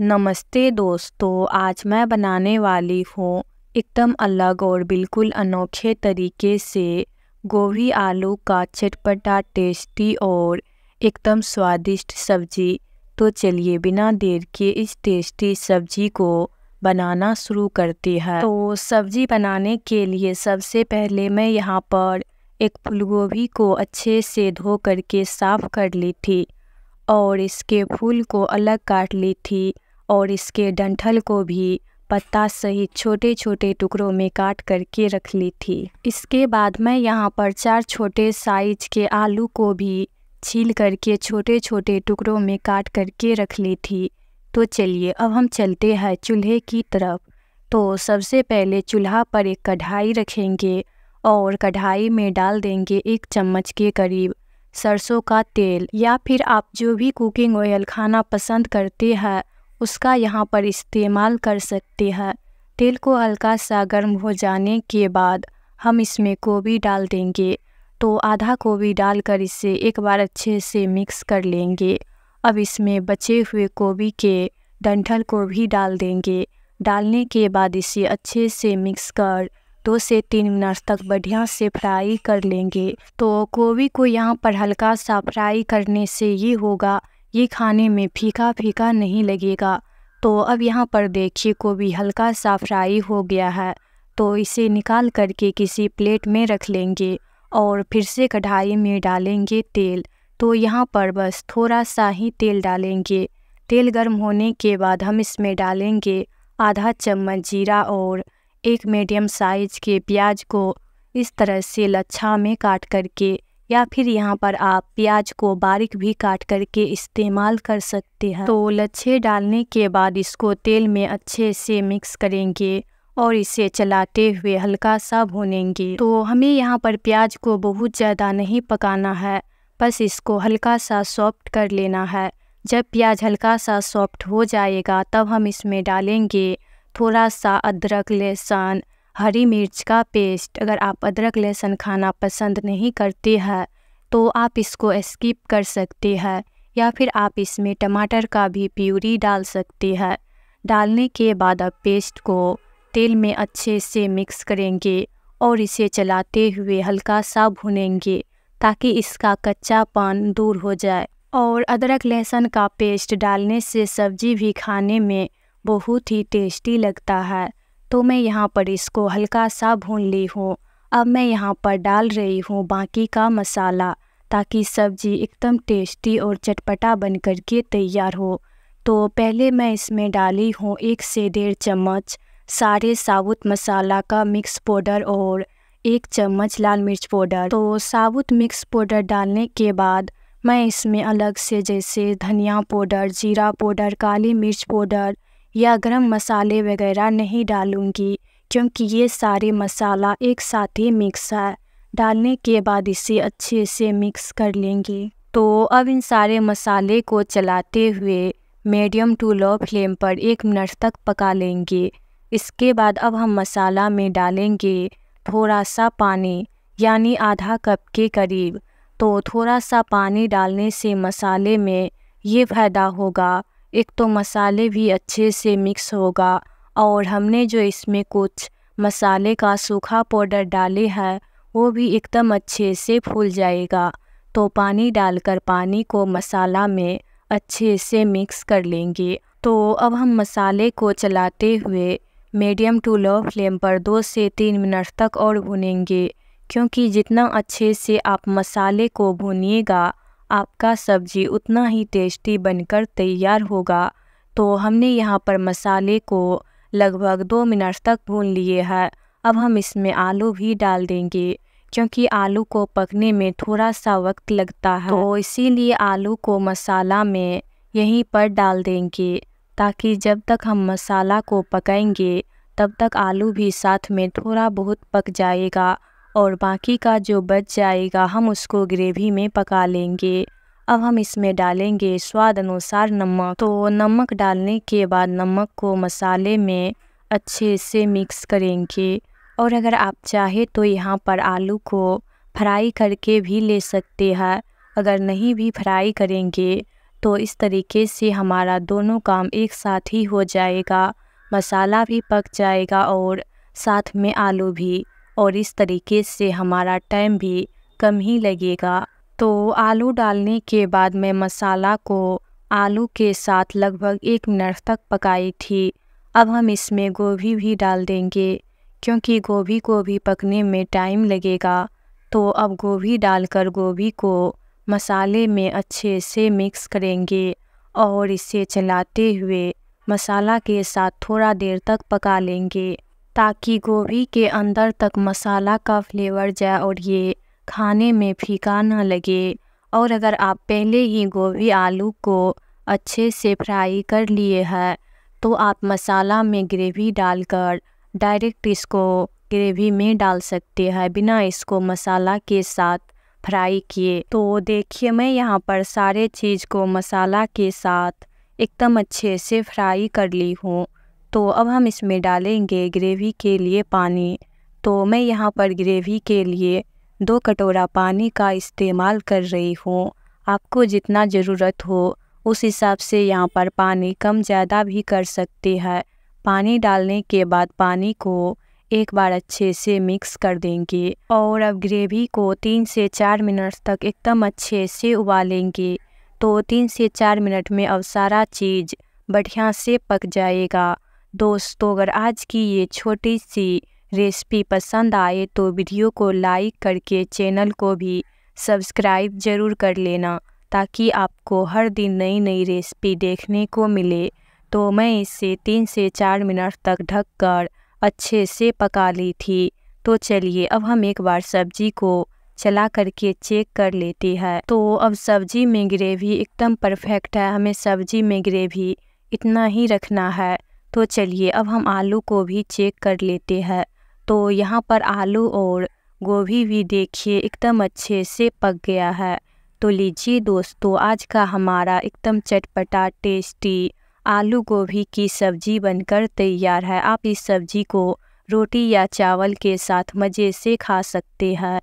नमस्ते दोस्तों आज मैं बनाने वाली हूँ एकदम अलग और बिल्कुल अनोखे तरीके से गोभी आलू का चटपटा टेस्टी और एकदम स्वादिष्ट सब्जी तो चलिए बिना देर के इस टेस्टी सब्जी को बनाना शुरू करती है तो सब्जी बनाने के लिए सबसे पहले मैं यहाँ पर एक फूलगोभी को अच्छे से धो करके साफ़ कर ली थी और इसके फूल को अलग काट ली थी और इसके डंठल को भी पत्ता सहित छोटे छोटे टुकड़ों में काट करके रख ली थी इसके बाद मैं यहाँ पर चार छोटे साइज के आलू को भी छील करके छोटे छोटे टुकड़ों में काट करके रख ली थी तो चलिए अब हम चलते हैं चूल्हे की तरफ तो सबसे पहले चूल्हा पर एक कढ़ाई रखेंगे और कढ़ाई में डाल देंगे एक चम्मच के करीब सरसों का तेल या फिर आप जो भी कुकिंग ऑयल खाना पसंद करते हैं उसका यहाँ पर इस्तेमाल कर सकते हैं तेल को हल्का सा गर्म हो जाने के बाद हम इसमें गोभी डाल देंगे तो आधा गोभी डालकर इसे एक बार अच्छे से मिक्स कर लेंगे अब इसमें बचे हुए गोभी के डंठल को भी डाल देंगे डालने के बाद इसे अच्छे से मिक्स कर दो से तीन मिनट तक बढ़िया से फ्राई कर लेंगे तो गोभी को यहाँ पर हल्का सा फ्राई करने से ये होगा ये खाने में फीका फीका नहीं लगेगा तो अब यहाँ पर देखिए को भी हल्का सा फ्राई हो गया है तो इसे निकाल करके किसी प्लेट में रख लेंगे और फिर से कढ़ाई में डालेंगे तेल तो यहाँ पर बस थोड़ा सा ही तेल डालेंगे तेल गर्म होने के बाद हम इसमें डालेंगे आधा चम्मच जीरा और एक मीडियम साइज के प्याज को इस तरह से लच्छा में काट करके या फिर यहाँ पर आप प्याज को बारीक भी काट करके इस्तेमाल कर सकते हैं तो लच्छे डालने के बाद इसको तेल में अच्छे से मिक्स करेंगे और इसे चलाते हुए हल्का सा भूनेंगे तो हमें यहाँ पर प्याज को बहुत ज़्यादा नहीं पकाना है बस इसको हल्का सा सॉफ्ट कर लेना है जब प्याज हल्का सा सॉफ्ट हो जाएगा तब हम इसमें डालेंगे थोड़ा सा अदरक लहसुन हरी मिर्च का पेस्ट अगर आप अदरक लहसुन खाना पसंद नहीं करते हैं तो आप इसको स्किप कर सकते हैं या फिर आप इसमें टमाटर का भी प्यूरी डाल सकते हैं डालने के बाद आप पेस्ट को तेल में अच्छे से मिक्स करेंगे और इसे चलाते हुए हल्का सा भुनेंगे ताकि इसका कच्चापन दूर हो जाए और अदरक लहसुन का पेस्ट डालने से सब्जी भी खाने में बहुत ही टेस्टी लगता है तो मैं यहाँ पर इसको हल्का सा भून ली हूँ अब मैं यहाँ पर डाल रही हूँ बाकी का मसाला ताकि सब्जी एकदम टेस्टी और चटपटा बन कर के तैयार हो तो पहले मैं इसमें डाली हूँ एक से डेढ़ चम्मच सारे साबुत मसाला का मिक्स पाउडर और एक चम्मच लाल मिर्च पाउडर तो साबुत मिक्स पाउडर डालने के बाद मैं इसमें अलग से जैसे धनिया पाउडर जीरा पाउडर काली मिर्च पाउडर या गर्म मसाले वगैरह नहीं डालूँगी क्योंकि ये सारे मसाला एक साथ ही मिक्स है डालने के बाद इसे अच्छे से मिक्स कर लेंगे तो अब इन सारे मसाले को चलाते हुए मीडियम टू लो फ्लेम पर एक मिनट तक पका लेंगे इसके बाद अब हम मसाला में डालेंगे थोड़ा सा पानी यानी आधा कप के करीब तो थोड़ा सा पानी डालने से मसाले में ये फ़ायदा होगा एक तो मसाले भी अच्छे से मिक्स होगा और हमने जो इसमें कुछ मसाले का सूखा पाउडर डाले है वो भी एकदम अच्छे से फूल जाएगा तो पानी डालकर पानी को मसाला में अच्छे से मिक्स कर लेंगे तो अब हम मसाले को चलाते हुए मीडियम टू लो फ्लेम पर दो से तीन मिनट तक और भुनेंगे क्योंकि जितना अच्छे से आप मसाले को भुनिएगा आपका सब्जी उतना ही टेस्टी बनकर तैयार होगा तो हमने यहाँ पर मसाले को लगभग दो मिनट तक भून लिए है अब हम इसमें आलू भी डाल देंगे क्योंकि आलू को पकने में थोड़ा सा वक्त लगता है तो इसीलिए आलू को मसाला में यहीं पर डाल देंगे ताकि जब तक हम मसाला को पकाएंगे तब तक आलू भी साथ में थोड़ा बहुत पक जाएगा और बाकी का जो बच जाएगा हम उसको ग्रेवी में पका लेंगे अब हम इसमें डालेंगे स्वाद अनुसार नमक तो नमक डालने के बाद नमक को मसाले में अच्छे से मिक्स करेंगे और अगर आप चाहे तो यहाँ पर आलू को फ्राई करके भी ले सकते हैं अगर नहीं भी फ्राई करेंगे तो इस तरीके से हमारा दोनों काम एक साथ ही हो जाएगा मसाला भी पक जाएगा और साथ में आलू भी और इस तरीके से हमारा टाइम भी कम ही लगेगा तो आलू डालने के बाद मैं मसाला को आलू के साथ लगभग एक मिनट तक पकाई थी अब हम इसमें गोभी भी डाल देंगे क्योंकि गोभी को भी पकने में टाइम लगेगा तो अब गोभी डालकर गोभी को मसाले में अच्छे से मिक्स करेंगे और इसे चलाते हुए मसाला के साथ थोड़ा देर तक पका लेंगे ताकि गोभी के अंदर तक मसाला का फ्लेवर जाए और ये खाने में फीका ना लगे और अगर आप पहले ही गोभी आलू को अच्छे से फ्राई कर लिए हैं तो आप मसाला में ग्रेवी डालकर डायरेक्ट इसको ग्रेवी में डाल सकते हैं बिना इसको मसाला के साथ फ्राई किए तो देखिए मैं यहाँ पर सारे चीज़ को मसाला के साथ एकदम अच्छे से फ्राई कर ली हूँ तो अब हम इसमें डालेंगे ग्रेवी के लिए पानी तो मैं यहाँ पर ग्रेवी के लिए दो कटोरा पानी का इस्तेमाल कर रही हूँ आपको जितना ज़रूरत हो उस हिसाब से यहाँ पर पानी कम ज़्यादा भी कर सकते हैं पानी डालने के बाद पानी को एक बार अच्छे से मिक्स कर देंगे और अब ग्रेवी को तीन से चार मिनट तक एकदम अच्छे से उबालेंगे तो तीन से चार मिनट में अब सारा चीज़ बढ़िया से पक जाएगा दोस्तों तो अगर आज की ये छोटी सी रेसिपी पसंद आए तो वीडियो को लाइक करके चैनल को भी सब्सक्राइब ज़रूर कर लेना ताकि आपको हर दिन नई नई रेसिपी देखने को मिले तो मैं इसे तीन से चार मिनट तक ढक कर अच्छे से पका ली थी तो चलिए अब हम एक बार सब्जी को चला करके चेक कर लेते हैं तो अब सब्जी में ग्रेवी एकदम परफेक्ट है हमें सब्जी में ग्रेवी इतना ही रखना है तो चलिए अब हम आलू को भी चेक कर लेते हैं तो यहाँ पर आलू और गोभी भी देखिए एकदम अच्छे से पक गया है तो लीजिए दोस्तों आज का हमारा एकदम चटपटा टेस्टी आलू गोभी की सब्जी बनकर तैयार है आप इस सब्जी को रोटी या चावल के साथ मज़े से खा सकते हैं